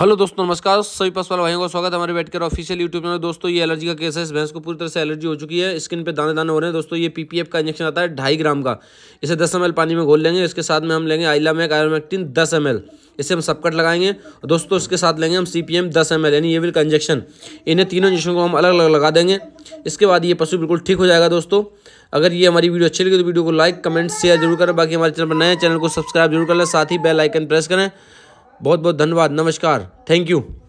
hello दोस्तों नमस्कार सभी पशुपाल भाइयों का स्वागत है हमारे बैठकर ऑफिशियल यूट्यूब चैनल दोस्तों ये एलर्जी का केस है इस भैंस को पूरी तरह से एलर्जी हो चुकी है स्किन पे दाने दाने हो रहे हैं दोस्तों ये पीपीएफ का इंजेक्शन आता है ढाई ग्राम का इसे दस एम पानी में घोल लेंगे इसके साथ में हम लेंगे आइला मैक आयोमेक्टिन दस एम इसे हम सबकट लगाएंगे और दोस्तों इसके साथ लेंगे हम सी पी एम दस एम एल यानी विल का इंजेक्शन इन्हें तीनों इंजेक्शन को हम अलग अलग लगा देंगे इसके बाद ये पशु बिल्कुल ठीक हो जाएगा दोस्तों अगर ये हमारी वीडियो अच्छी लगी तो वीडियो को लाइक कमेंट शेयर जरूर करें बाकी हमारे चैनल पर नए चैनल को सब्सक्राइब जरूर कर लें साथ ही बेल आइकन प्रेस करें बहुत बहुत धन्यवाद नमस्कार थैंक यू